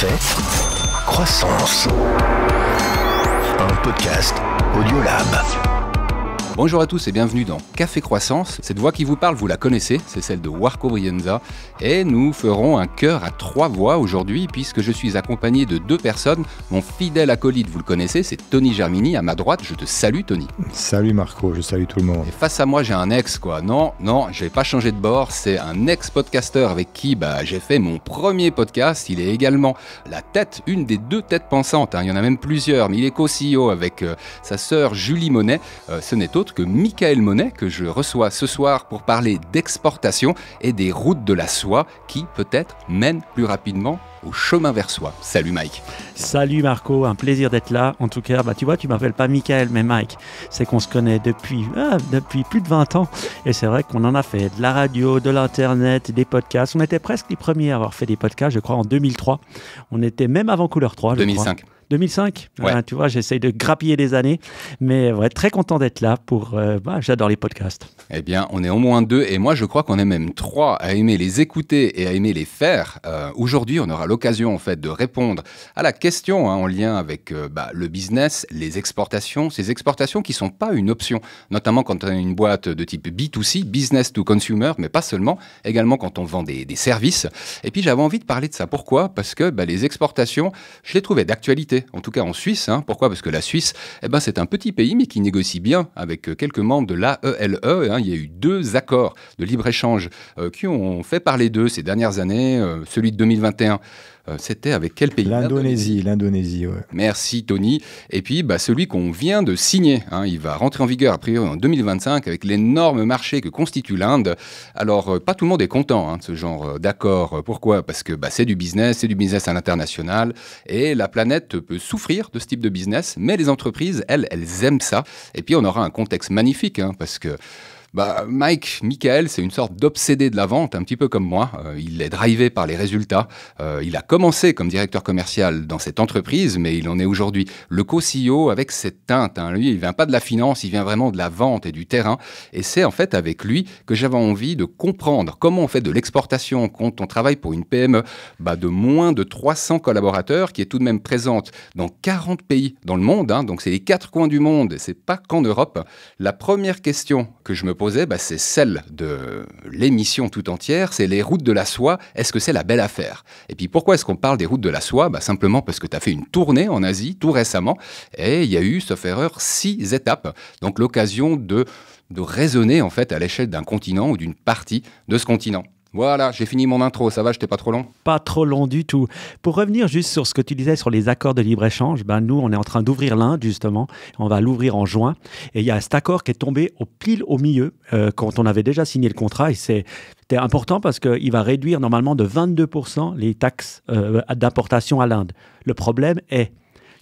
Faites Croissance. Un podcast Audiolab. Bonjour à tous et bienvenue dans Café Croissance. Cette voix qui vous parle, vous la connaissez, c'est celle de Warco Brienza. Et nous ferons un cœur à trois voix aujourd'hui puisque je suis accompagné de deux personnes. Mon fidèle acolyte, vous le connaissez, c'est Tony Germini. À ma droite, je te salue Tony. Salut Marco, je salue tout le monde. Et face à moi, j'ai un ex quoi. Non, non, je vais pas changer de bord. C'est un ex-podcasteur avec qui bah, j'ai fait mon premier podcast. Il est également la tête, une des deux têtes pensantes. Hein. Il y en a même plusieurs, mais il est co-CEO avec euh, sa sœur Julie Monet. Euh, ce n'est autre que Michael Monet, que je reçois ce soir pour parler d'exportation et des routes de la soie qui peut-être mènent plus rapidement au chemin vers soi. Salut Mike. Salut Marco, un plaisir d'être là. En tout cas, bah, tu vois, tu m'appelles pas Michael, mais Mike. C'est qu'on se connaît depuis, ah, depuis plus de 20 ans. Et c'est vrai qu'on en a fait de la radio, de l'Internet, des podcasts. On était presque les premiers à avoir fait des podcasts, je crois, en 2003. On était même avant Couleur 3. Je 2005. 2005. Hein, tu vois, j'essaye de grappiller des années, mais très content d'être là pour. Euh, bah, j'adore les podcasts. Eh bien, on est au moins deux, et moi, je crois qu'on est même trois à aimer les écouter et à aimer les faire. Euh, aujourd'hui, on aura l'occasion, en fait, de répondre à la question hein, en lien avec euh, bah, le business, les exportations, ces exportations qui sont pas une option, notamment quand on a une boîte de type B2C, business to consumer, mais pas seulement, également quand on vend des, services. Et puis, j'avais envie de parler de ça. Pourquoi Parce que bah, les exportations, je les trouvais d'actualité en tout cas en Suisse. Hein. Pourquoi Parce que la Suisse, eh ben, c'est un petit pays, mais qui négocie bien avec euh, quelques membres de l'AELE. E, hein. Il y a eu deux accords de libre-échange euh, qui ont fait parler d'eux ces dernières années, euh, celui de 2021 euh, c'était avec quel pays L'Indonésie, l'Indonésie, Merci Tony. Et puis bah, celui qu'on vient de signer, hein, il va rentrer en vigueur a priori en 2025 avec l'énorme marché que constitue l'Inde. Alors euh, pas tout le monde est content hein, de ce genre euh, d'accord. Pourquoi Parce que bah, c'est du business, c'est du business à l'international et la planète peut souffrir de ce type de business, mais les entreprises, elles, elles aiment ça. Et puis on aura un contexte magnifique hein, parce que bah, Mike, Michael, c'est une sorte d'obsédé de la vente, un petit peu comme moi. Euh, il est drivé par les résultats. Euh, il a commencé comme directeur commercial dans cette entreprise, mais il en est aujourd'hui le co-CEO avec cette teinte. Hein. Lui, il vient pas de la finance, il vient vraiment de la vente et du terrain. Et c'est en fait avec lui que j'avais envie de comprendre comment on fait de l'exportation quand on travaille pour une PME bah, de moins de 300 collaborateurs, qui est tout de même présente dans 40 pays dans le monde. Hein. Donc c'est les quatre coins du monde, c'est pas qu'en Europe. La première question que je me bah, c'est celle de l'émission tout entière, c'est les routes de la soie, est-ce que c'est la belle affaire Et puis pourquoi est-ce qu'on parle des routes de la soie bah, Simplement parce que tu as fait une tournée en Asie tout récemment, et il y a eu, sauf erreur, six étapes, donc l'occasion de, de raisonner en fait à l'échelle d'un continent ou d'une partie de ce continent. Voilà, j'ai fini mon intro, ça va, j'étais pas trop long Pas trop long du tout. Pour revenir juste sur ce que tu disais sur les accords de libre-échange, ben nous, on est en train d'ouvrir l'Inde, justement. On va l'ouvrir en juin. Et il y a cet accord qui est tombé au pile au milieu euh, quand on avait déjà signé le contrat. Et c'est c'était important parce qu'il va réduire normalement de 22% les taxes euh, d'importation à l'Inde. Le problème est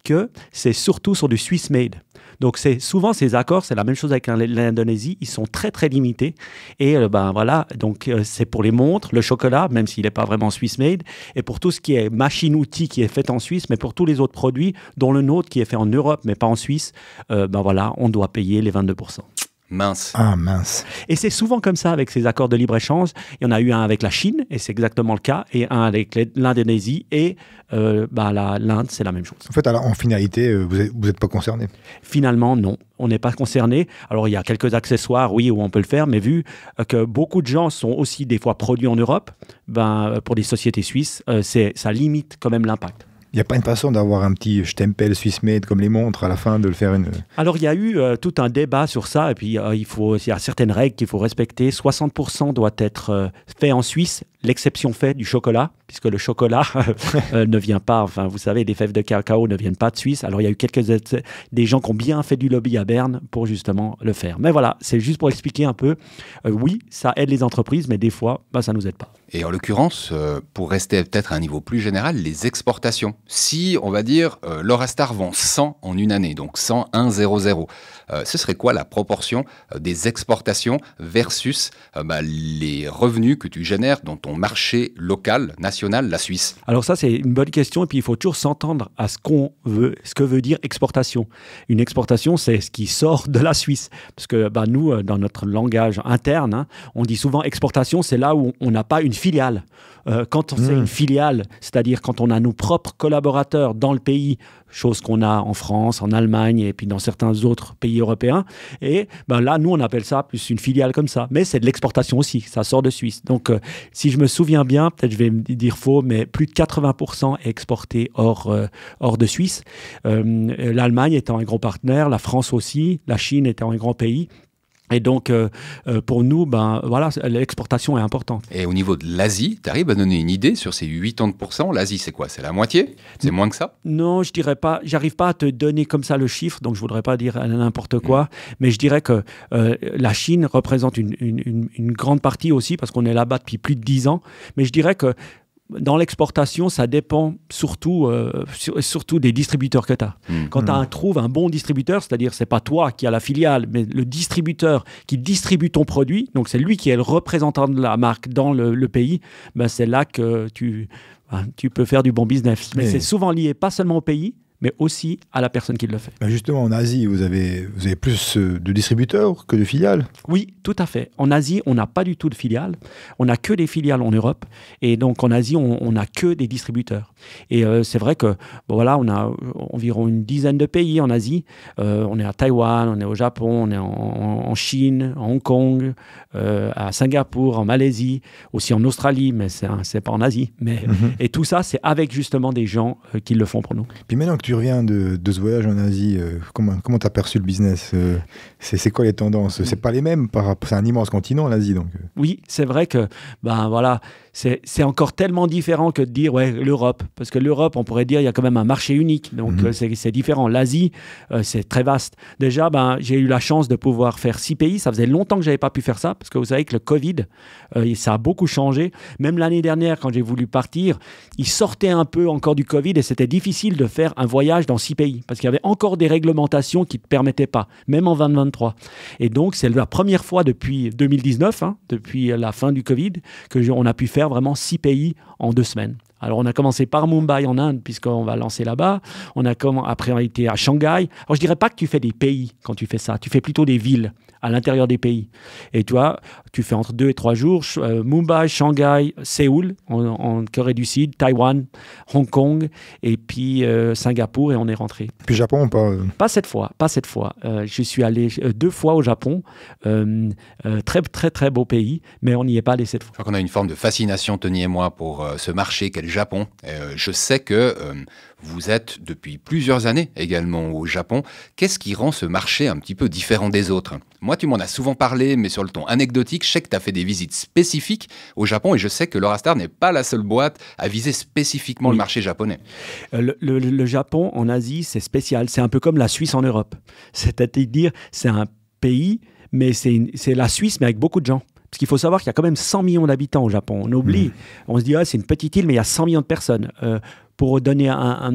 que c'est surtout sur du Swiss made. Donc c'est souvent ces accords, c'est la même chose avec l'Indonésie, ils sont très très limités. Et euh, ben voilà, donc euh, c'est pour les montres, le chocolat, même s'il n'est pas vraiment suisse made, et pour tout ce qui est machine-outil qui est fait en Suisse, mais pour tous les autres produits, dont le nôtre qui est fait en Europe mais pas en Suisse, euh, ben voilà, on doit payer les 22%. Mince. Ah, mince. Et c'est souvent comme ça avec ces accords de libre-échange. Il y en a eu un avec la Chine, et c'est exactement le cas, et un avec l'Indonésie, et euh, bah, l'Inde, c'est la même chose. En fait, alors, en finalité, euh, vous n'êtes vous pas concerné Finalement, non. On n'est pas concerné. Alors, il y a quelques accessoires, oui, où on peut le faire, mais vu euh, que beaucoup de gens sont aussi des fois produits en Europe, ben, pour des sociétés suisses, c'est ça limite quand même l'impact. Il n'y a pas une façon d'avoir un petit stempel Swiss made comme les montres à la fin, de le faire une. Alors il y a eu euh, tout un débat sur ça, et puis euh, il, faut, y a certaines règles qu'il faut respecter. 60% doit être euh, fait en Suisse, l'exception fait du chocolat, puisque le chocolat ne vient pas, enfin vous savez, des fèves de cacao ne viennent pas de Suisse. Alors il y a eu quelques des gens qui ont bien fait du lobby à Berne pour justement le faire. Mais voilà, c'est juste pour expliquer un peu. oui, ça aide les entreprises, mais des fois, bah, ça ne nous aide pas. Et en l'occurrence, pour rester peut-être à un niveau plus général, les exportations si, on va dire, euh, Laura Star vend 100 en une année, donc 100, 1, 0, 0, euh, ce serait quoi la proportion euh, des exportations versus euh, bah, les revenus que tu génères dans ton marché local, national, la Suisse Alors ça, c'est une bonne question. Et puis, il faut toujours s'entendre à ce qu'on veut, ce que veut dire exportation. Une exportation, c'est ce qui sort de la Suisse. Parce que bah, nous, dans notre langage interne, hein, on dit souvent exportation, c'est là où on n'a pas une filiale. quand on c'est hmm. une filiale, c'est-à-dire quand on a nos propres collaborateurs dans le pays chose qu'on a en France, en Allemagne et puis dans certains autres pays européens. Et ben là, nous, on appelle ça plus une filiale comme ça. Mais c'est de l'exportation aussi, ça sort de Suisse. Donc, euh, si je me souviens bien, peut-être je vais me dire faux, mais plus de 80% est exporté hors, euh, hors de Suisse. Euh, L'Allemagne étant un grand partenaire, la France aussi, la Chine étant un grand pays. Et donc, euh, euh, pour nous, ben, voilà, l'exportation est importante. Et au niveau de l'Asie, tu arrives à donner une idée sur ces 80% L'Asie, c'est quoi C'est la moitié C'est moins que ça Non, je dirais pas. J'arrive pas à te donner comme ça le chiffre, donc je voudrais pas dire n'importe quoi. Mmh. Mais je dirais que euh, la Chine représente une, une, grande partie aussi, parce qu'on est là-bas depuis plus de 10 ans. Mais je dirais que dans l'exportation, ça dépend surtout, euh, surtout des distributeurs que tu as. Mmh. Quand tu mmh. trouves un bon distributeur, c'est-à-dire c'est pas toi qui as la filiale, mais le distributeur qui distribue ton produit, donc c'est lui qui est le représentant de la marque dans le, pays, ben c'est là que tu, hein, tu peux faire du bon business. mais c'est souvent lié pas seulement au pays, mais aussi à la personne qui le fait. Bah, justement, en Asie, vous avez, vous avez plus euh, de distributeurs que de filiales Oui, tout à fait. En Asie, on n'a pas du tout de filiales. On n'a que des filiales en Europe. Et donc, en Asie, on n'a que des distributeurs. Et euh, c'est vrai que, voilà, on a euh, environ une dizaine de pays en Asie. on est à Taïwan, on est au Japon, on est en, Chine, en Hong Kong, à Singapour, en Malaisie, aussi en Australie, mais c'est pas en Asie. Mais, mhm. Et tout ça, c'est avec justement des gens qui le font pour nous. Puis maintenant tu reviens de, de, ce voyage en Asie, euh, comment tu as perçu le business euh, C'est quoi les tendances C'est pas les mêmes par rapport. C'est un immense continent l'Asie donc. Euh. Oui, c'est vrai que ben voilà, c'est encore tellement différent que de dire ouais l'Europe parce que l'Europe on pourrait dire il y a quand même un marché unique donc mhm. c'est différent. L'Asie c'est très vaste. Déjà ben j'ai eu la chance de pouvoir faire six pays. Ça faisait longtemps que j'avais pas pu faire ça parce que vous savez que le Covid ça a beaucoup changé. Même l'année dernière quand j'ai voulu partir, il sortait un peu encore du Covid et c'était difficile de faire un voyage voyage dans six pays, parce qu'il y avait encore des réglementations qui ne permettaient pas, même en 2023. Et donc, c'est la première fois depuis 2019, hein, depuis la fin du Covid, que on a pu faire vraiment six pays en deux semaines. Alors on a commencé par Mumbai en Inde, puisqu'on va lancer là-bas. On a comme, après a été à Shanghai. Alors je dirais pas que tu fais des pays quand tu fais ça, tu fais plutôt des villes à l'intérieur des pays. Et toi, tu fais entre deux et trois jours euh, Mumbai, Shanghai, Séoul, en, Corée du Sud, Taïwan, Hong Kong, et puis euh, Singapour, et on est rentré. Puis Japon pas euh? Pas cette fois, pas cette fois. je suis allé deux fois au Japon, très très très beau pays, mais on n'y est pas allé cette fois. Je crois qu'on a une forme de fascination, Tony et moi, pour ce marché qu'elle Japon. Euh, je sais que euh, vous êtes depuis plusieurs années également au Japon. Qu'est-ce qui rend ce marché un petit peu différent des autres Moi, tu m'en as souvent parlé, mais sur le ton anecdotique, je sais que tu as fait des visites spécifiques au Japon et je sais que star n'est pas la seule boîte à viser spécifiquement le marché japonais. Euh, le, le Japon en Asie, c'est spécial. C'est un peu comme la Suisse en Europe. C'est-à-dire, c'est un pays, mais c'est la Suisse, mais avec beaucoup de gens. Parce qu'il faut savoir qu'il y a quand même 100 millions d'habitants au Japon. On oublie, mm. on se dit, ah, c'est une petite île, mais il y a 100 millions de personnes. Euh, pour donner un,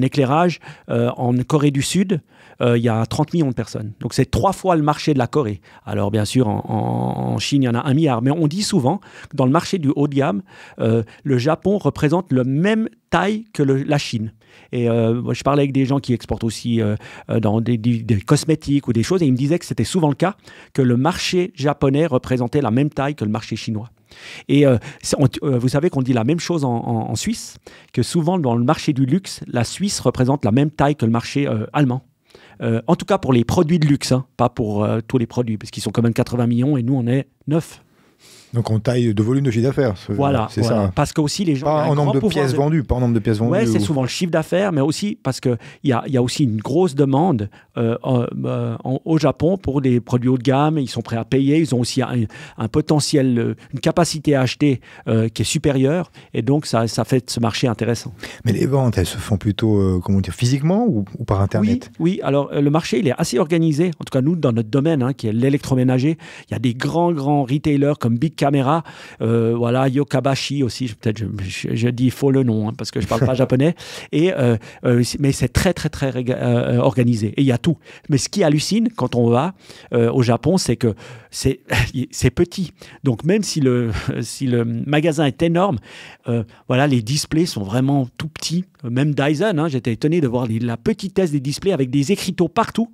éclairage, euh, en Corée du Sud, euh, il y a 30 millions de personnes. Donc c'est trois fois le marché de la Corée. Alors bien sûr, en, Chine, il y en a un milliard, mais on dit souvent que dans le marché du haut de gamme, euh, le Japon représente la même taille que la Chine. Et euh, je parlais avec des gens qui exportent aussi dans des, cosmétiques ou des choses, et ils me disaient que c'était souvent le cas, que le marché japonais représentait la même taille que le marché chinois. Et vous savez qu'on dit la même chose en, Suisse, que souvent dans le marché du luxe, la Suisse représente la même taille que le marché allemand. Euh, en tout cas pour les produits de luxe, hein, pas pour euh, tous les produits, parce qu'ils sont quand même 80 millions et nous on est 9. Donc on taille de volume de chiffre d'affaires. voilà, c'est ça. Parce que aussi les gens. Pas en nombre de pièces vendues, pas en nombre de pièces vendues. Ouais, c'est souvent le chiffre d'affaires, mais aussi parce qu'il y a, y a aussi une grosse demande euh, euh, euh, au Japon pour des produits haut de gamme. Ils sont prêts à payer. Ils ont aussi un, potentiel, une capacité à acheter qui est supérieure. Et donc ça, ça fait ce marché intéressant. Mais les ventes, elles se font plutôt, comment dire, physiquement ou, par Internet oui, alors le marché, il est assez organisé. En tout cas, nous, dans notre domaine, hein, qui est l'électroménager, il y a des grands, grands retailers comme Big caméra. Euh, voilà, Yokabashi aussi, peut-être je, dis faux le nom hein, parce que je parle pas japonais. Et, euh, euh, mais c'est très, très, très organisé. Et il y a tout. Mais ce qui hallucine quand on va au Japon, c'est que c'est petit. Donc même si le, si le magasin est énorme, voilà, les displays sont vraiment tout petits. Même Dyson, hein, j'étais étonné de voir la petitesse des displays avec des écriteaux partout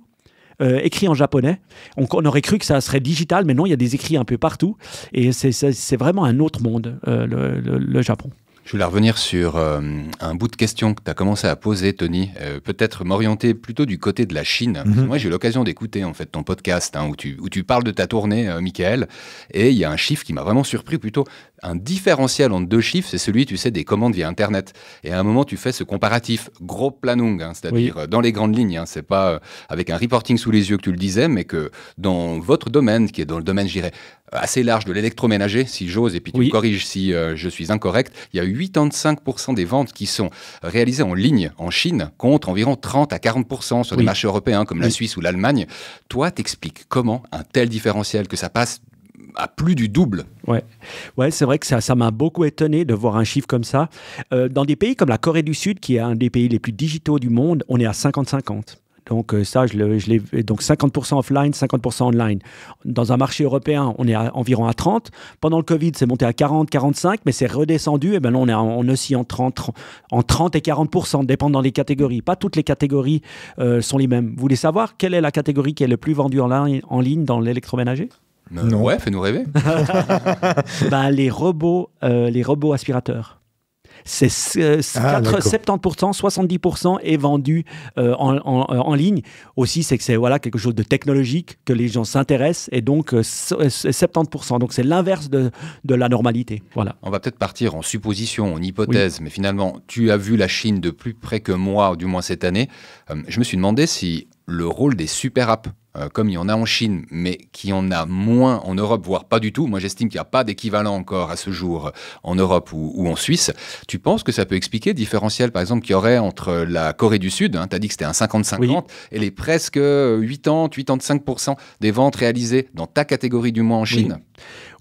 euh, écrit en japonais. On, aurait cru que ça serait digital, mais non, il y a des écrits un peu partout. Et c'est vraiment un autre monde, euh, le Japon. Je voulais revenir sur euh, un bout de question que tu as commencé à poser, Tony. Euh, peut-être m'orienter plutôt du côté de la Chine. Mhm. Moi, j'ai eu l'occasion d'écouter en fait ton podcast hein, où, tu, où tu parles de ta tournée, euh, Michael. Et il y a un chiffre qui m'a vraiment surpris plutôt. Un différentiel entre deux chiffres, c'est celui, tu sais, des commandes via Internet. Et à un moment, tu fais ce comparatif gros planung, hein, c'est-à-dire dans les grandes lignes. Hein, c'est pas avec un reporting sous les yeux que tu le disais, mais que dans votre domaine, qui est dans le domaine, je dirais, assez large de l'électroménager, si j'ose, et puis tu me corriges si je suis incorrect, il y a eu 85% des ventes qui sont réalisées en ligne en Chine contre environ 30 à 40% sur les des marchés européens comme la Suisse ou l'Allemagne. Toi, t'expliques comment un tel différentiel que ça passe à plus du double. Ouais, ouais c'est vrai que ça, m'a beaucoup étonné de voir un chiffre comme ça. Euh, dans des pays comme la Corée du Sud, qui est un des pays les plus digitaux du monde, on est à 50-50. Donc euh, ça, je l'ai, donc 50% offline, 50% online. Dans un marché européen, on est environ à 30. Pendant le Covid, c'est monté à 40, 45, mais c'est redescendu. Et ben on est aussi en 30, en 30 et 40%, dépendant des catégories. Pas toutes les catégories euh, sont les mêmes. Vous voulez savoir quelle est la catégorie qui est le plus vendue en, ligne, en ligne dans l'électroménager euh, non. Ouais, fais-nous rêver. Ben, les robots, les robots aspirateurs c'est 70%, 70% euh, ah, est vendu euh, en, ligne. Aussi, c'est que c'est voilà, quelque chose de technologique, que les gens s'intéressent, et donc 70%. Euh, donc c'est l'inverse de, la normalité. Voilà. On va peut-être partir en supposition, en hypothèse, mais finalement, tu as vu la Chine de plus près que moi, du moins cette année. je me suis demandé si le rôle des super apps, euh, comme il y en a en Chine, mais qui en a moins en Europe, voire pas du tout. Moi, j'estime qu'il n'y a pas d'équivalent encore à ce jour euh, en Europe ou, en Suisse. Tu penses que ça peut expliquer le différentiel, par exemple, qu'il y aurait entre la Corée du Sud, hein, tu as dit que c'était un 50-50, et les presque 80-85% euh, des ventes réalisées dans ta catégorie du mois en Chine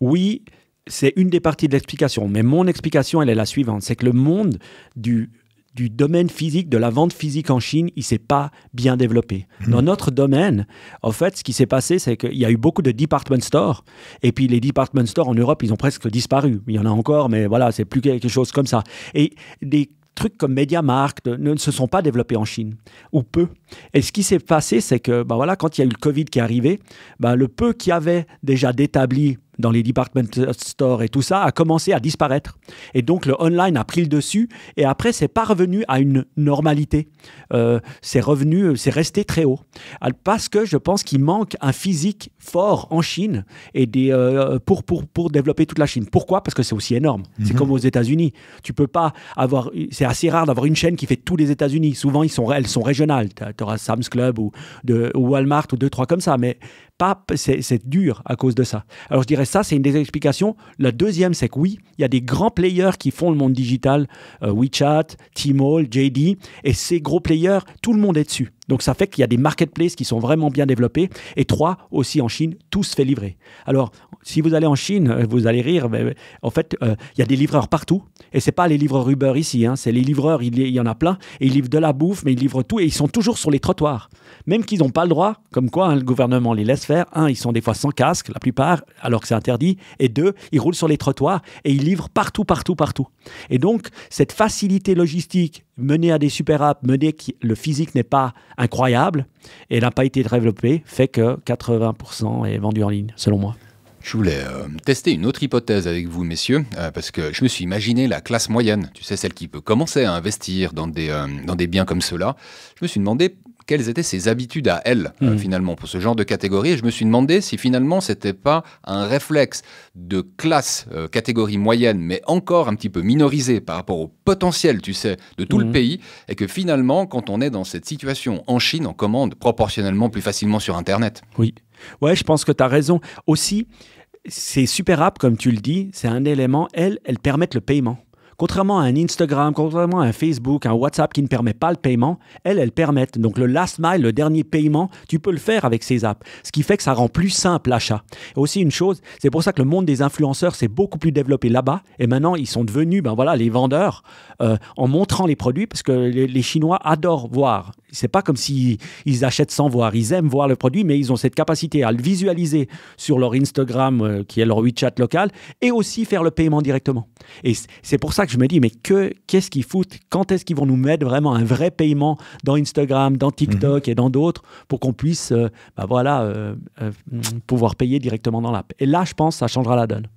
oui c'est une des parties de l'explication, mais mon explication, elle est la suivante, c'est que le monde du du domaine physique, de la vente physique en Chine, il ne s'est pas bien développé. Mhm. Dans notre domaine, en fait, ce qui s'est passé, c'est qu'il y a eu beaucoup de department stores. Et puis, les department stores en Europe, ils ont presque disparu. Il y en a encore, mais voilà, c'est plus quelque chose comme ça. Et des trucs comme MediaMarkt ne se sont pas développés en Chine, ou peu. Et ce qui s'est passé, c'est que ben voilà, quand il y a eu le Covid qui est arrivé, bah le peu qu'il y avait déjà d'établis dans les department stores et tout ça, a commencé à disparaître. Et donc le online a pris le dessus et après c'est parvenu à une normalité. Euh, c'est revenu, c'est resté très haut. Parce que je pense qu'il manque un physique fort en Chine et des, euh, pour, pour, pour développer toute la Chine. Pourquoi Parce que c'est aussi énorme. C'est mhm. comme aux États-Unis. Tu peux pas avoir, c'est assez rare d'avoir une chaîne qui fait tous les États-Unis. Souvent ils sont, elles sont régionales. Tu auras Sam's Club ou, de, ou Walmart ou deux, trois comme ça. Mais c'est dur à cause de ça. Alors je dirais ça, c'est une des explications. La deuxième, c'est que oui, il y a des grands players qui font le monde digital, euh, WeChat, Tmall, JD, et ces gros players, tout le monde est dessus. Donc ça fait qu'il y a des marketplaces qui sont vraiment bien développés. Et trois, aussi en Chine, tout se fait livrer. Alors, si vous allez en Chine, euh, vous allez rire, mais euh, en fait, euh, il y a des livreurs partout. Et ce c'est pas les livreurs Uber ici, hein. c'est les livreurs, il y en a plein. Et ils livrent de la bouffe, mais ils livrent tout. Et ils sont toujours sur les trottoirs. Même qu'ils n'ont pas le droit, comme quoi hein, le gouvernement les laisse faire. Un, ils sont des fois sans casque, la plupart, alors que c'est interdit. Et deux, ils roulent sur les trottoirs et ils livrent partout, partout, partout. Et donc, cette facilité logistique mener à des super apps, mener qui, le physique n'est pas incroyable et n'a pas été développé, fait que 80% est vendu en ligne, selon moi. Je voulais euh, tester une autre hypothèse avec vous, messieurs, euh, parce que je me suis imaginé la classe moyenne, tu sais, celle qui peut commencer à investir dans des, euh, dans des biens comme cela. Je me suis demandé quelles étaient ses habitudes à elle, euh, mm. finalement, pour ce genre de catégorie. Et je me suis demandé si finalement, c'était pas un réflexe de classe, euh, catégorie moyenne, mais encore un petit peu minorisée par rapport au potentiel, tu sais, de tout le mm. pays. Et que finalement, quand on est dans cette situation en Chine, on commande proportionnellement plus facilement sur Internet. Oui. Ouais, je pense que tu as raison. Aussi, c'est super app, comme tu le dis, c'est un élément, elle. elles permettent le paiement. Contrairement à un Instagram, contrairement à un Facebook, un WhatsApp qui ne permet pas le paiement, elles, elles permettent. Donc le last mile, le dernier paiement, tu peux le faire avec ces apps. Ce qui fait que ça rend plus simple l'achat. et Aussi une chose, c'est pour ça que le monde des influenceurs s'est beaucoup plus développé là-bas. Et maintenant, ils sont devenus, ben voilà, les vendeurs euh, en montrant les produits parce que les Chinois adorent voir c'est pas comme s'ils achètent sans voir. Ils aiment voir le produit, mais ils ont cette capacité à le visualiser sur leur Instagram, euh, qui est leur WeChat local, et aussi faire le paiement directement. Et c'est pour ça que je me dis, mais que qu'est-ce qu'ils foutent Quand est-ce qu'ils vont nous mettre vraiment un vrai paiement dans Instagram, dans TikTok mhm. et dans d'autres pour qu'on puisse, euh, bah voilà, euh, pouvoir payer directement dans l'app Et là, je pense, ça changera la donne.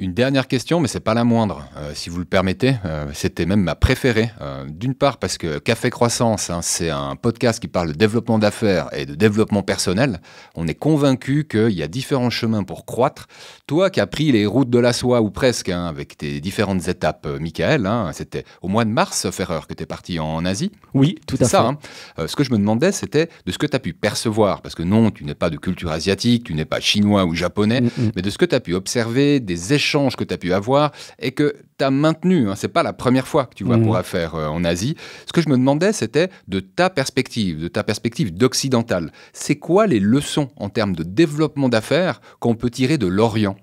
Une dernière question, mais c'est pas la moindre, euh, si vous le permettez. Euh, c'était même ma préférée. Euh, d'une part parce que Café Croissance, hein, c'est un podcast qui parle de développement d'affaires et de développement personnel. On est convaincu qu'il y a différents chemins pour croître. Toi qui as pris les routes de la soie ou presque, hein, avec tes différentes étapes, Michael, hein, c'était au mois de mars, Ferreur, que tu es parti en Asie. Oui, tout à ça, fait. ce que je me demandais, c'était de ce que tu as pu percevoir, parce que non, tu n'es pas de culture asiatique, tu n'es pas chinois ou japonais, mm, mm. mais de ce que tu as pu observer, des échanges que tu as pu avoir et que tu as maintenu. Hein, c'est pas la première fois que tu vois mmh. pour affaires euh, en Asie. Ce que je me demandais, c'était de ta perspective, de ta perspective d'occidental, c'est quoi les leçons en termes de développement d'affaires qu'on peut tirer de l'Orient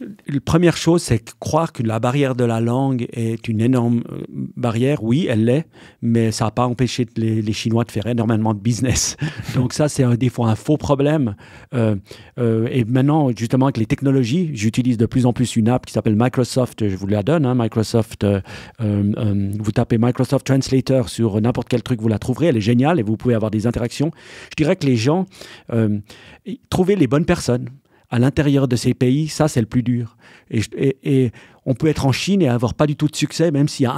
la première chose, c'est croire que la barrière de la langue est une énorme euh, barrière. Oui, elle l'est, mais ça n'a pas empêché les, Chinois de faire énormément de business. Donc ça, c'est des fois un faux problème. Euh, euh, et maintenant, justement, avec les technologies, j'utilise de plus en plus une app qui s'appelle Microsoft. Je vous la donne. Hein, Microsoft, vous tapez Microsoft Translator sur n'importe quel truc, vous la trouverez. Elle est géniale et vous pouvez avoir des interactions. Je dirais que les gens, trouvez les bonnes personnes à l'intérieur de ces pays, ça c'est le plus dur. Et, on peut être en Chine et avoir pas du tout de succès, même s'il y a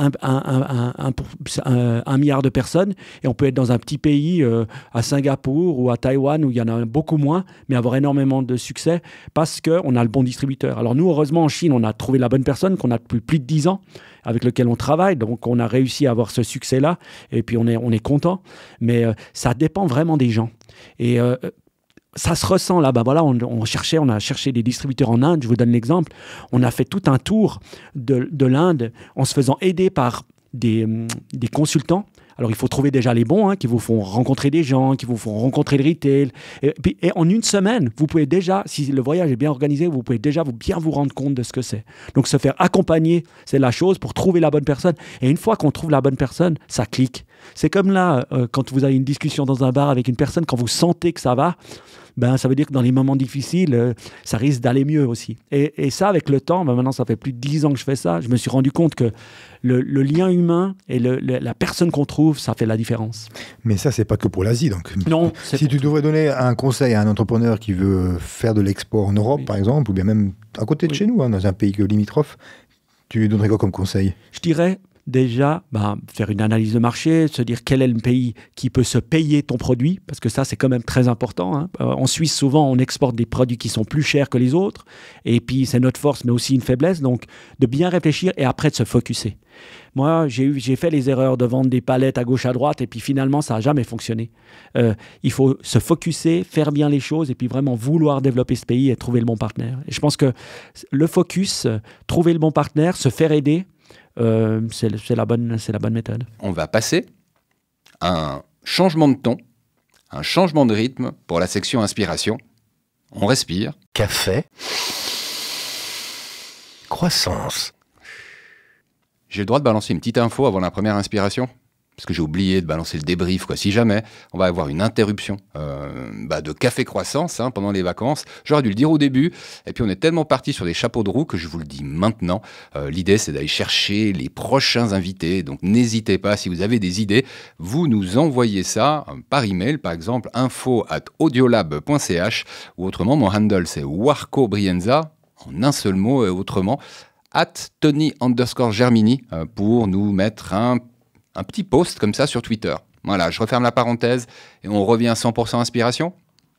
un, milliard de personnes, et on peut être dans un petit pays, euh, à Singapour ou à Taïwan, où il y en a beaucoup moins, mais avoir énormément de succès parce qu'on a le bon distributeur. Alors nous, heureusement, en Chine, on a trouvé la bonne personne qu'on a depuis plus de 10 ans, avec lequel on travaille, donc on a réussi à avoir ce succès-là, et puis on est, on est content, mais euh, ça dépend vraiment des gens. Et euh, ça se ressent là. Ben voilà, on, cherchait, on a cherché des distributeurs en Inde. Je vous donne l'exemple. On a fait tout un tour de, l'Inde en se faisant aider par hum, des, consultants. Alors il faut trouver déjà les bons hein, qui vous font rencontrer des gens, qui vous font rencontrer le retail. Et, en une semaine, vous pouvez déjà, si le voyage est bien organisé, vous pouvez déjà vous, bien vous rendre compte de ce que c'est. Donc se faire accompagner, c'est la chose pour trouver la bonne personne. Et une fois qu'on trouve la bonne personne, ça clique. C'est comme là, euh, quand vous avez une discussion dans un bar avec une personne, quand vous sentez que ça va, ben, ça veut dire que dans les moments difficiles, euh, ça risque d'aller mieux aussi. Et, ça, avec le temps, ben, maintenant, ça fait plus de 10 ans que je fais ça, je me suis rendu compte que le, lien humain et la personne qu'on trouve, ça fait la différence. Mais ça, c'est pas que pour l'Asie, donc. Non. Si tu devrais donner un conseil à un entrepreneur qui veut faire de l'export en Europe, par exemple, ou bien même à côté de chez nous, hein, dans un pays limitrophe, tu lui donnerais quoi comme conseil Je dirais, déjà ben, faire une analyse de marché, se dire quel est le pays qui peut se payer ton produit, parce que ça c'est quand même très important. Hein. Euh, en Suisse, souvent, on exporte des produits qui sont plus chers que les autres, et puis c'est notre force, mais aussi une faiblesse, donc de bien réfléchir et après de se focuser. Moi, j'ai fait les erreurs de vendre des palettes à gauche, à droite, et puis finalement, ça n'a jamais fonctionné. Euh, il faut se focuser, faire bien les choses, et puis vraiment vouloir développer ce pays et trouver le bon partenaire. Et je pense que le focus, euh, trouver le bon partenaire, se faire aider, euh, c'est la, bonne, la bonne méthode. On va passer à un changement de ton, un changement de rythme pour la section inspiration. On respire. Café. Croissance. J'ai le droit de balancer une petite info avant la première inspiration parce que j'ai oublié de balancer le débrief, quoi. Si jamais on va avoir une interruption euh, bah de café croissance hein, pendant les vacances, j'aurais dû le dire au début. Et puis on est tellement parti sur des chapeaux de roue que je vous le dis maintenant. Euh, l'idée, c'est d'aller chercher les prochains invités. Donc n'hésitez pas, si vous avez des idées, vous nous envoyez ça euh, par email, par exemple info at audiolab.ch ou autrement, mon handle c'est Warco Brienza en un seul mot et autrement at Tony underscore Germini pour nous mettre un un petit post comme ça sur Twitter. Voilà, je referme la parenthèse et on revient à 100% inspiration.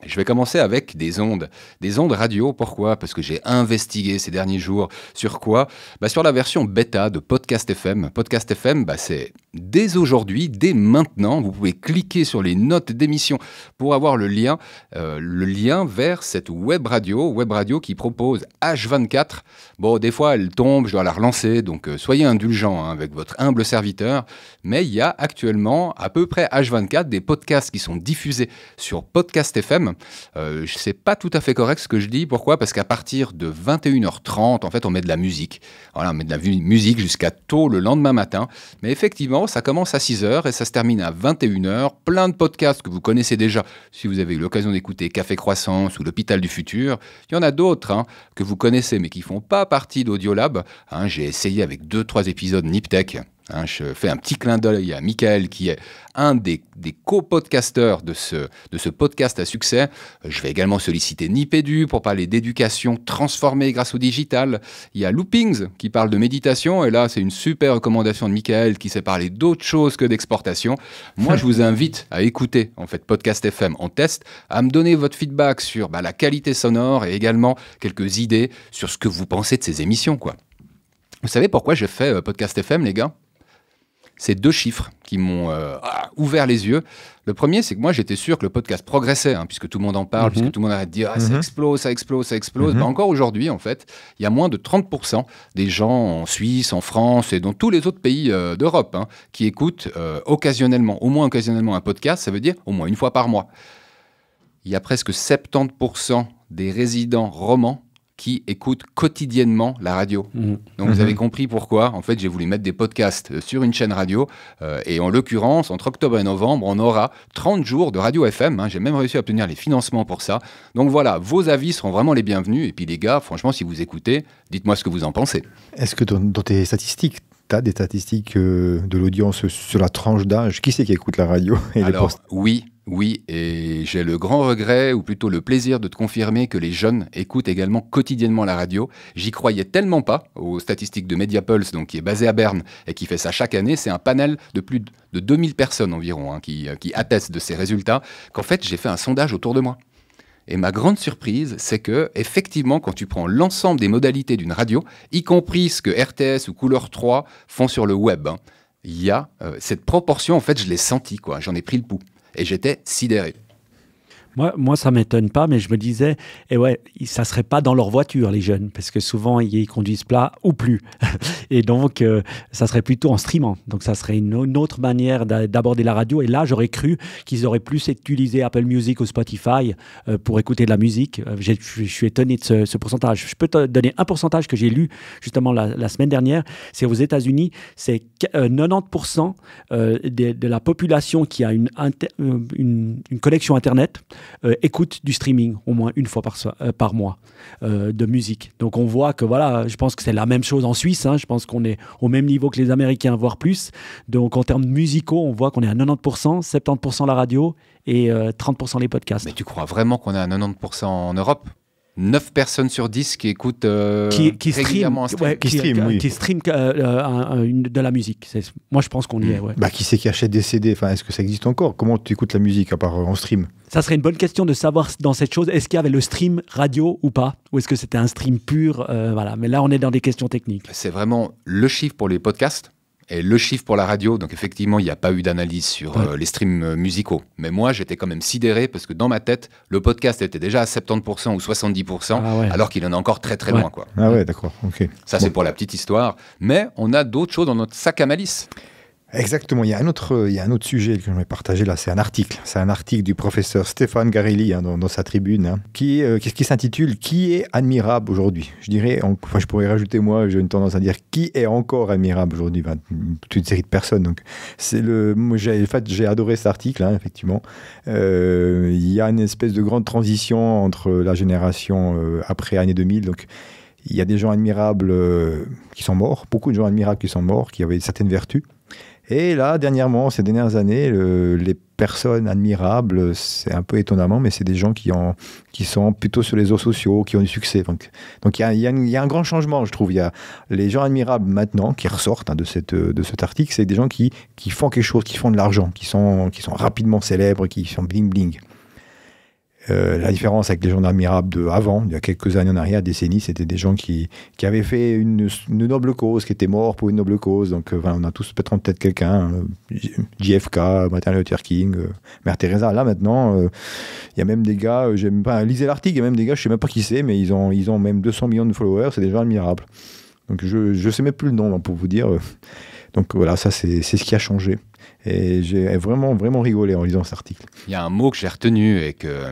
Je vais commencer avec des ondes. Des ondes radio, pourquoi Parce que j'ai investigué ces derniers jours sur quoi bah Sur la version bêta de Podcast FM. Podcast FM, bah c'est dès aujourd'hui, dès maintenant. Vous pouvez cliquer sur les notes d'émission pour avoir le lien, euh, le lien vers cette web radio, web radio qui propose H24. Bon, des fois elle tombe, je dois la relancer, donc euh, soyez indulgents hein, avec votre humble serviteur. Mais il y a actuellement à peu près H24 des podcasts qui sont diffusés sur Podcast FM. Euh, sais pas tout à fait correct ce que je dis. Pourquoi Parce qu'à partir de 21h30, en fait, on met de la musique. Voilà, on met de la musique jusqu'à tôt le lendemain matin. Mais effectivement, ça commence à 6h et ça se termine à 21h. Plein de podcasts que vous connaissez déjà si vous avez eu l'occasion d'écouter Café Croissance ou L'Hôpital du Futur. Il y en a d'autres hein, que vous connaissez mais qui font pas partie d'Audiolab. Hein, j'ai essayé avec 2-3 épisodes Niptech Hein, je fais un petit clin d'œil à Michael, qui est un des, des co-podcasteurs de ce, de ce podcast à succès. Je vais également solliciter Nipédu pour parler d'éducation transformée grâce au digital. Il y a Loopings qui parle de méditation. Et là, c'est une super recommandation de Michael qui sait parler d'autre chose que d'exportation. Moi, je vous invite à écouter en fait Podcast FM en test, à me donner votre feedback sur bah, la qualité sonore et également quelques idées sur ce que vous pensez de ces émissions. Quoi. Vous savez pourquoi j'ai fait euh, Podcast FM, les gars ces deux chiffres qui m'ont euh, ah, ouvert les yeux. Le premier, c'est que moi, j'étais sûr que le podcast progressait, hein, puisque tout le monde en parle, puisque mhm. tout le monde arrête de dire ah, ça mhm. explose, ça explose, ça explose. Mhm. Bah, encore aujourd'hui, en fait, il y a moins de 30% des gens en Suisse, en France et dans tous les autres pays euh, d'Europe hein, qui écoutent euh, occasionnellement, au moins occasionnellement, un podcast. Ça veut dire au moins une fois par mois. Il y a presque 70% des résidents romans qui écoutent quotidiennement la radio. Mhm. Mhm. Donc vous avez compris pourquoi. En fait, j'ai voulu mettre des podcasts euh, sur une chaîne radio. Euh, et en l'occurrence, entre octobre et novembre, on aura 30 jours de radio FM. Hein. J'ai même réussi à obtenir les financements pour ça. Donc voilà, vos avis seront vraiment les bienvenus. Et puis les gars, franchement, si vous écoutez, dites-moi ce que vous en pensez. Est-ce que dans, tes statistiques, tu as des statistiques euh, de l'audience sur la tranche d'âge Qui c'est qui écoute la radio Alors, oui. Oui, et j'ai le grand regret, ou plutôt le plaisir de te confirmer que les jeunes écoutent également quotidiennement la radio. J'y croyais tellement pas aux statistiques de MediaPulse, donc qui est basé à Berne et qui fait ça chaque année. C'est un panel de plus de 2000 personnes environ hein, qui, euh, qui attestent de ces résultats, qu'en fait j'ai fait un sondage autour de moi. Et ma grande surprise, c'est que, effectivement, quand tu prends l'ensemble des modalités d'une radio, y compris ce que RTS ou Couleur 3 font sur le web, hein, il y a euh, cette proportion, en fait, je l'ai senti, quoi. J'en ai pris le pouls et j'étais sidéré. Moi, moi ça m'étonne pas, mais je me disais, et eh ouais, ça serait pas dans leur voiture, les jeunes, parce que souvent, ils conduisent plat ou plus. et donc, euh, ça serait plutôt en streamant. Donc, ça serait une, autre manière d'aborder la radio. Et là, j'aurais cru qu'ils auraient plus utilisé Apple Music ou Spotify euh, pour écouter de la musique. Euh, je suis étonné de ce, pourcentage. Je peux te donner un pourcentage que j'ai lu justement la, semaine dernière. C'est aux États-Unis, c'est 90% de, la population qui a une, une, une connexion Internet euh, écoute du streaming au moins une fois par, euh, mois euh, de musique. Donc on voit que voilà, je pense que c'est la même chose en Suisse. Hein. je pense qu'on est au même niveau que les Américains, voire plus. Donc en termes musicaux, on voit qu'on est à 90%, 70% la radio et 30% les podcasts. Mais tu crois vraiment qu'on est à 90% en Europe 9 personnes sur 10 qui écoutent euh, qui, régulièrement stream, un stream. qui, stream, qui stream euh, euh, une, de la musique. Moi, je pense qu'on y est. Hmm. Bah, qui c'est qui achète des CD enfin, Est-ce que ça existe encore Comment tu écoutes la musique à part en stream Ça serait une bonne question de savoir dans cette chose est-ce qu'il y avait le stream radio ou pas Ou est-ce que c'était un stream pur voilà. Mais là, on est dans des questions techniques. C'est vraiment le chiffre pour les podcasts et le chiffre pour la radio, donc effectivement, il n'y a pas eu d'analyse sur euh, les streams euh, musicaux. Mais moi, j'étais quand même sidéré parce que dans ma tête, le podcast était déjà à 70% ou 70%, ah alors qu'il en est encore très très loin. Quoi. Ah ouais, d'accord. Ça, c'est pour la petite histoire. Mais on a d'autres choses dans notre sac à malice. Exactement. Il y a un autre, il y a un autre sujet que je vais partager là. C'est un article. C'est un article du professeur Stéphane Garelli hein, dans, sa tribune, hein. qui, euh, qui, qui s'intitule Qui est admirable aujourd'hui Je dirais, enfin, je pourrais rajouter moi, j'ai une tendance à dire qui est encore admirable aujourd'hui Toute une série de personnes. Donc, c'est le, j'ai, en fait, j'ai adoré cet article, hein, effectivement. Euh, il y a une espèce de grande transition entre la génération euh, après année 2000. Donc, il y a des gens admirables qui sont morts, beaucoup de gens admirables qui sont morts, qui avaient certaines vertus. Et là, dernièrement, ces dernières années, les personnes admirables, c'est un peu étonnamment, mais c'est des gens qui, sont plutôt sur les réseaux sociaux, qui ont du succès. Donc il y, a, un grand changement, je trouve. Il y a les gens admirables maintenant qui ressortent hein, de, cet article, c'est des gens qui, font quelque chose, qui font de l'argent, qui qui sont rapidement célèbres, qui sont bling bling. Euh, la différence avec les gens admirables de avant, il y a quelques années en arrière, décennies, c'était des gens qui, avaient fait une, noble cause, qui étaient morts pour une noble cause. Donc euh, voilà, on a tous peut-être en tête quelqu'un, hein, JFK, Martin Luther King, euh, Mère Teresa. Là maintenant, il y a même des gars, j'aime pas, lisez l'article, il y a même des gars, je sais même pas qui c'est, mais ils ont, ils ont même 200 millions de followers, c'est des gens admirables. Donc je ne sais même plus le nom hein, pour vous dire. Donc voilà, ça c'est ce qui a changé. Et j'ai vraiment, vraiment rigolé en lisant cet article. Il y a un mot que j'ai retenu et que euh,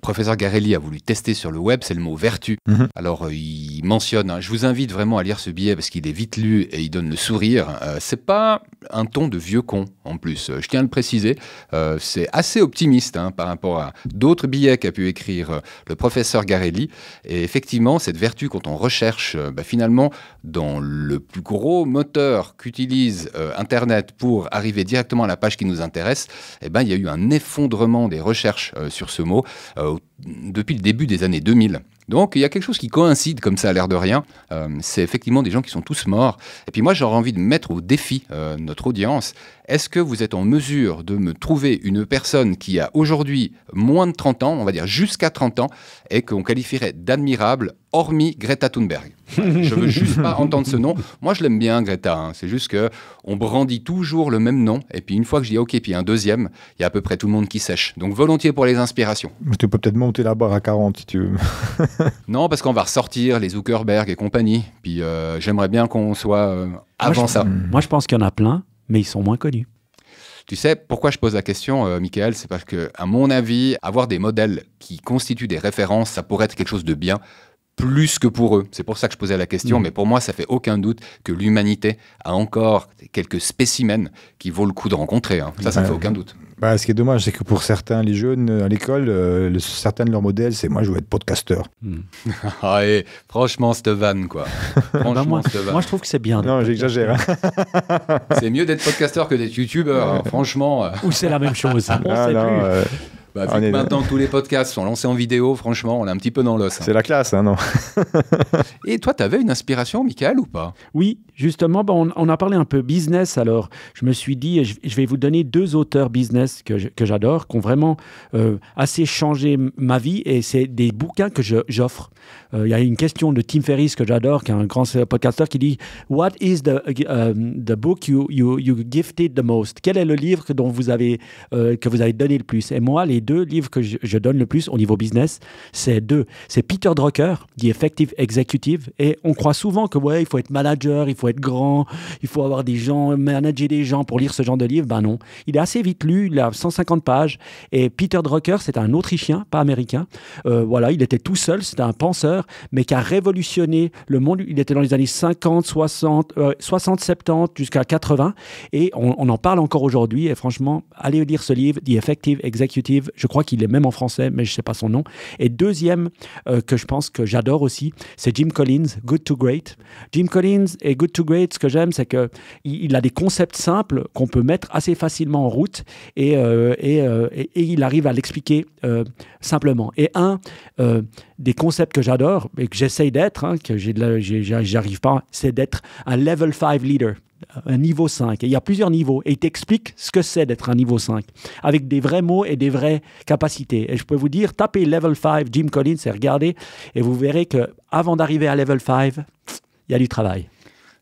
professeur Garelli a voulu tester sur le web, c'est le mot vertu. Mhm. Alors, euh, il mentionne, hein, je vous invite vraiment à lire ce billet parce qu'il est vite lu et il donne le sourire. Euh, c'est pas un ton de vieux con, en plus. je tiens à le préciser, c'est assez optimiste hein, par rapport à d'autres billets qu'a pu écrire le professeur Garelli. Et effectivement, cette vertu, quand on recherche, bah, finalement, dans le plus gros moteur qu'utilise Internet pour arriver directement à la page qui nous intéresse, eh ben, il y a eu un effondrement des recherches euh, sur ce mot euh, depuis le début des années 2000. Donc il y a quelque chose qui coïncide comme ça à l'air de rien. Euh, c'est effectivement des gens qui sont tous morts. Et puis moi j'aurais envie de mettre au défi notre audience est-ce que vous êtes en mesure de me trouver une personne qui a aujourd'hui moins de 30 ans, on va dire jusqu'à 30 ans, et qu'on qualifierait d'admirable, hormis Greta Thunberg Je veux juste pas entendre ce nom. Moi, je l'aime bien, Greta. Hein. C'est juste que on brandit toujours le même nom, et puis une fois que je dis OK, puis un deuxième, il y a à peu près tout le monde qui sèche. Donc volontiers pour les inspirations. Tu peux peut-être monter la barre à 40 si tu veux. non, parce qu'on va ressortir les Zuckerberg et compagnie. Puis euh, j'aimerais bien qu'on soit euh, avant ça. Moi, je pense qu'il y en a plein mais ils sont moins connus. Tu sais, pourquoi je pose la question, euh, Michael C'est parce que, à mon avis, avoir des modèles qui constituent des références, ça pourrait être quelque chose de bien plus que pour eux. C'est pour ça que je posais la question, mm. mais pour moi, ça fait aucun doute que l'humanité a encore quelques spécimens qui vaut le coup de rencontrer. Hein. Ça, ça ne fait aucun doute. Bah, ce qui est dommage, c'est que pour certains, les jeunes euh, à l'école, euh, certains de leurs modèles, c'est moi, je veux être podcasteur. Mm. ah, et franchement, cette quoi. Bah, moi, je trouve que c'est bien. Non, j'exagère. Hein. c'est mieux d'être podcasteur que d'être youtubeur, hein. franchement. Euh. Ou c'est la même chose. Ah, On sait plus. Bah, ah, que maintenant tous les podcasts sont lancés en vidéo, franchement, on est un petit peu dans l'os. Hein. C'est la classe, hein, non Et toi, tu avais une inspiration, Michael, ou pas Oui, justement, bon, bah, on, a parlé un peu business, alors je me suis dit, je, vais vous donner deux auteurs business que, j'adore, qui ont vraiment euh, assez changé ma vie, et c'est des bouquins que j'offre. Euh, il y a une question de Tim Ferriss que j'adore, qui est un grand podcasteur, qui dit « What is the, um, the book you, you, you, gifted the most ?» Quel est le livre que, dont vous avez, euh, que vous avez donné le plus Et moi, les deux livres que je, donne le plus au niveau business, c'est deux. C'est Peter Drucker, The Effective Executive. Et on croit souvent que, ouais, il faut être manager, il faut être grand, il faut avoir des gens, manager des gens pour lire ce genre de livre. Ben non. Il est assez vite lu, il a 150 pages. Et Peter Drucker, c'est un Autrichien, pas américain. Euh, voilà, il était tout seul, c'était un penseur, mais qui a révolutionné le monde. Il était dans les années 50, 60, 60 70 jusqu'à 80. Et on, on en parle encore aujourd'hui. Et franchement, allez lire ce livre, The Effective Executive. Je crois qu'il est même en français, mais je ne sais pas son nom. Et deuxième euh, que je pense que j'adore aussi, c'est Jim Collins, Good to Great. Jim Collins et Good to Great, ce que j'aime, c'est qu'il il a des concepts simples qu'on peut mettre assez facilement en route et, euh, euh, il arrive à l'expliquer simplement. Et un des concepts que j'adore et que j'essaye d'être, hein, que j'arrive pas, c'est d'être un level 5 leader un niveau 5. il y a plusieurs niveaux. Et il t'explique ce que c'est d'être un niveau 5, avec des vrais mots et des vraies capacités. Et je peux vous dire, tapez Level 5, Jim Collins, et regardez, et vous verrez que avant d'arriver à Level 5, il y a du travail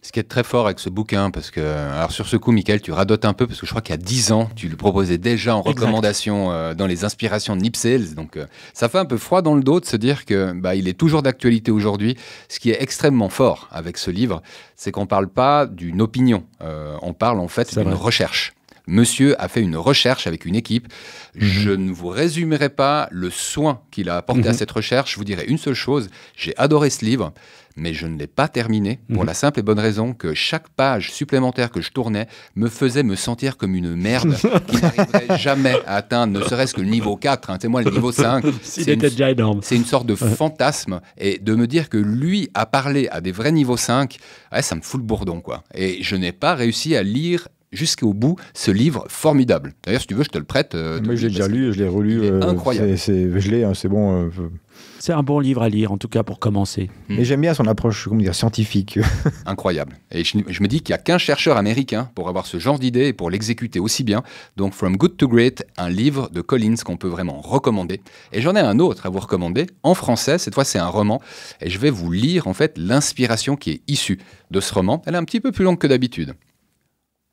ce qui est très fort avec ce bouquin, parce que, alors sur ce coup, Michael, tu radotes un peu, parce que je crois qu'il y a 10 ans, tu le proposais déjà en recommandation euh, dans les inspirations de Nip Donc, euh, ça fait un peu froid dans le dos de se dire que bah, il est toujours d'actualité aujourd'hui. Ce qui est extrêmement fort avec ce livre, c'est qu'on ne parle pas d'une opinion. Euh, on parle en fait d'une recherche. Monsieur a fait une recherche avec une équipe. Mhm. Je ne vous résumerai pas le soin qu'il a apporté à mhm. cette recherche. Je vous dirai une seule chose. J'ai adoré ce livre, mais je ne l'ai pas terminé pour mhm. la simple et bonne raison que chaque page supplémentaire que je tournais me faisait me sentir comme une merde qui n'arriverait jamais à atteindre, ne serait-ce que le niveau 4. Hein. C'est moi le niveau 5. C'est une, sorte de fantasme. Et de me dire que lui a parlé à des vrais niveaux 5, ça me fout le bourdon. quoi. Et je n'ai pas réussi à lire jusqu'au bout ce livre formidable. D'ailleurs, si tu veux, je te le prête. Mais euh, Moi, je l'ai déjà lu, je l'ai relu. Euh, incroyable. je hein, c'est bon. Euh, c'est un bon livre à lire, en tout cas pour commencer. Hmm. Mais j'aime bien son approche dire, scientifique. incroyable. Et je, je me dis qu'il n'y a qu'un chercheur américain pour avoir ce genre d'idée et pour l'exécuter aussi bien. Donc, From Good to Great, un livre de Collins qu'on peut vraiment recommander. Et j'en ai un autre à vous recommander, en français. Cette fois, c'est un roman. Et je vais vous lire, en fait, l'inspiration qui est issue de ce roman. Elle est un petit peu plus longue que d'habitude.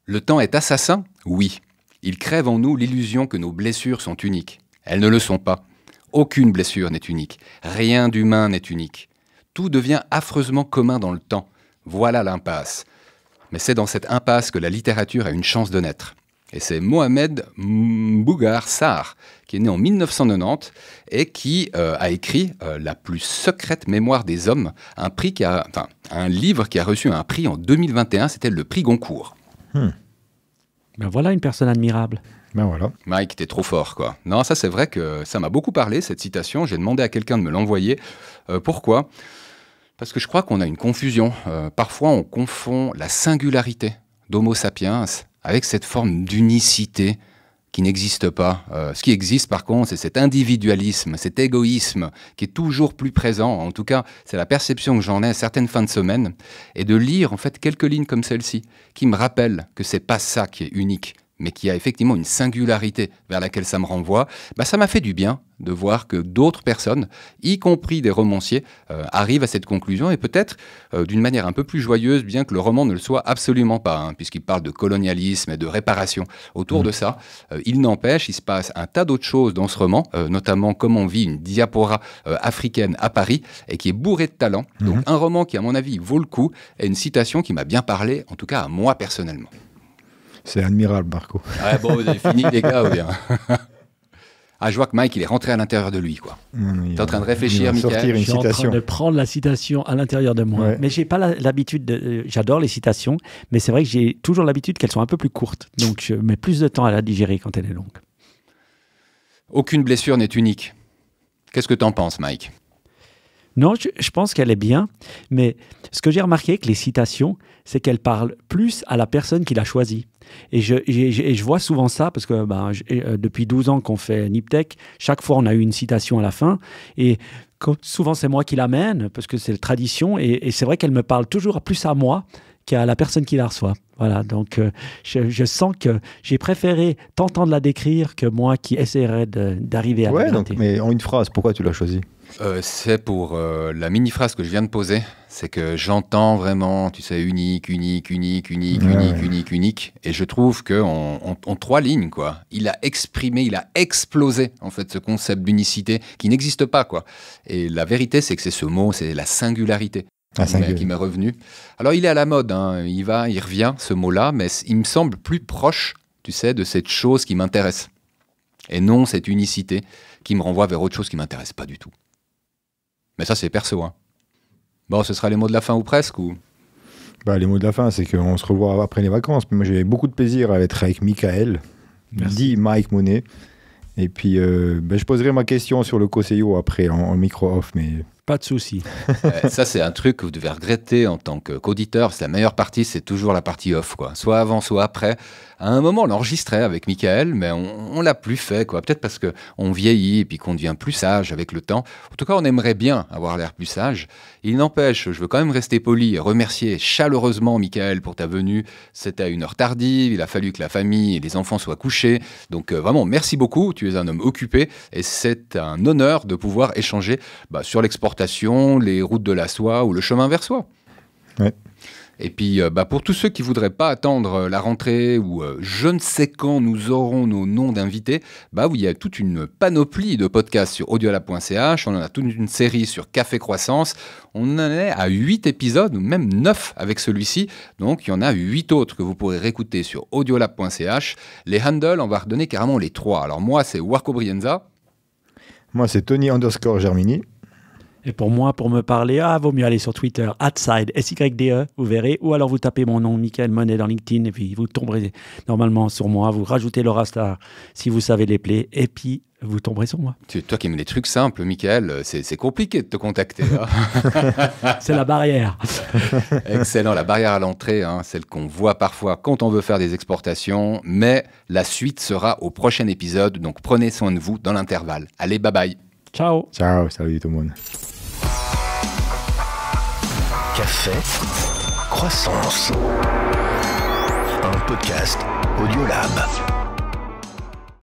Le temps est assassin Oui. Il crève en nous l'illusion que nos blessures sont uniques. Elles ne le sont pas. Aucune blessure n'est unique. Rien d'humain n'est unique. Tout devient affreusement commun dans le temps. Voilà l'impasse. Mais c'est dans cette impasse que la littérature a une chance de naître. Et c'est Mohamed Mbougar Sarr, qui est né en 1990 et qui euh, a écrit euh, La plus secrète mémoire des hommes, un, prix qui a, un livre qui a reçu un prix en 2021, c'était le prix Goncourt. Hmm. Ben voilà une personne admirable. Ben voilà. Mike, t'es trop fort, quoi. Non, ça c'est vrai que ça m'a beaucoup parlé, cette citation. J'ai demandé à quelqu'un de me l'envoyer. Euh, pourquoi Parce que je crois qu'on a une confusion. Euh, parfois, on confond la singularité d'Homo sapiens avec cette forme d'unicité qui n'existe pas. Euh, ce qui existe par contre, c'est cet individualisme, cet égoïsme qui est toujours plus présent. En tout cas, c'est la perception que j'en ai à certaines fins de semaine. Et de lire en fait quelques lignes comme celle-ci qui me rappellent que c'est pas ça qui est unique, mais qui a effectivement une singularité vers laquelle ça me renvoie, bah ça m'a fait du bien de voir que d'autres personnes, y compris des romanciers, euh, arrivent à cette conclusion et peut-être euh, d'une manière un peu plus joyeuse, bien que le roman ne le soit absolument pas, hein, puisqu'il parle de colonialisme et de réparation. Autour de mm. ça, euh, il n'empêche, il se passe un tas d'autres choses dans ce roman, notamment comment on vit une diapora africaine à Paris et qui est bourrée de talent. Mm-hmm. Donc un roman qui, à mon avis, vaut le coup et une citation qui m'a bien parlé, en tout cas à moi personnellement. C'est admirable, Marco. Ouais, bon, vous avez fini, les gars. Ou bien. Ah, je vois que Mike, il est rentré à l'intérieur de lui, quoi. Il est en train de réfléchir, Michael. une en train de prendre la citation à l'intérieur de moi. Mais j'ai pas l'habitude. Euh, j'adore les citations, mais c'est vrai que j'ai toujours l'habitude qu'elles soient un peu plus courtes. Donc, je mets plus de temps à la digérer quand elle est longue. Aucune blessure n'est unique. Qu'est-ce que t'en penses, Mike non, je, pense qu'elle est bien, mais ce que j'ai remarqué avec les citations, c'est qu'elle parle plus à la personne qui l'a choisie. Et je, vois souvent ça parce que ben, euh, depuis 12 ans qu'on fait Niptech, chaque fois on a eu une citation à la fin. Et souvent c'est moi qui l'amène parce que c'est la tradition. Et, c'est vrai qu'elle me parle toujours plus à moi qu'à la personne qui la reçoit. Voilà, donc euh, je, sens que j'ai préféré t'entendre la décrire que moi qui essaierais d'arriver à ouais, la donc, Mais en une phrase, pourquoi tu l'as choisie euh, c'est pour euh, la mini-phrase que je viens de poser. C'est que j'entends vraiment, tu sais, unique, unique, unique, unique, unique, unique, unique. Et je trouve qu'en on, trois lignes, quoi. Il a exprimé, il a explosé, en fait, ce concept d'unicité qui n'existe pas, quoi. Et la vérité, c'est que c'est ce mot, c'est la singularité. qui m'est revenu. Alors, il est à la mode, hein. il va, il revient, ce mot-là, mais il me semble plus proche, tu sais, de cette chose qui m'intéresse. Et non, cette unicité qui me renvoie vers autre chose qui m'intéresse pas du tout. Mais ça, c'est perso. Hein. Bon, ce sera les mots de la fin ou presque ou... Bah, les mots de la fin, c'est qu'on se revoit après les vacances. Mais moi, j'ai beaucoup de plaisir à être avec Michael, dit Mike Monet. Et puis, euh, bah, je poserai ma question sur le Coseio après en micro-off, mais pas de souci. ça, c'est un truc que vous devez regretter en tant qu'auditeur. C'est la meilleure partie, c'est toujours la partie off, quoi. Soit avant, soit après. À un moment, on l'enregistrait avec Michael, mais on, l'a plus fait, quoi. Peut-être parce que on vieillit et puis qu'on devient plus sage avec le temps. En tout cas, on aimerait bien avoir l'air plus sage. Il n'empêche, je veux quand même rester poli et remercier chaleureusement Michael pour ta venue. C'était à une heure tardive. Il a fallu que la famille et les enfants soient couchés. Donc, euh, vraiment, merci beaucoup. Tu es un homme occupé et c'est un honneur de pouvoir échanger bah, sur l'export les routes de la soie ou le chemin vers soi. Et puis, euh, bah, pour tous ceux qui voudraient pas attendre euh, la rentrée ou euh, je ne sais quand nous aurons nos noms d'invités, bah, il y a toute une panoplie de podcasts sur audiolab.ch. On en a toute une série sur Café Croissance. On en est à 8 épisodes, ou même 9 avec celui-ci. Donc, il y en a 8 autres que vous pourrez réécouter sur audiolab.ch. Les handles, on va redonner carrément les trois. Alors, moi, c'est Warco Brienza. Moi, c'est Tony underscore Germini. Et pour moi, pour me parler, ah, vaut mieux aller sur Twitter, outside, s y d e, vous verrez. Ou alors vous tapez mon nom, Michael Monet, dans LinkedIn, et puis vous tomberez normalement sur moi. Vous rajoutez Laura Star si vous savez les plaies. Et puis, vous tomberez sur moi. C'est toi qui mets les trucs simples, Michael, c'est compliqué de te contacter. Hein. c'est la barrière. Excellent, la barrière à l'entrée, hein, celle qu'on voit parfois quand on veut faire des exportations. Mais la suite sera au prochain épisode, donc prenez soin de vous dans l'intervalle. Allez, bye bye. Ciao. Ciao, salut tout le monde. Café Croissance. Un podcast Audiolab.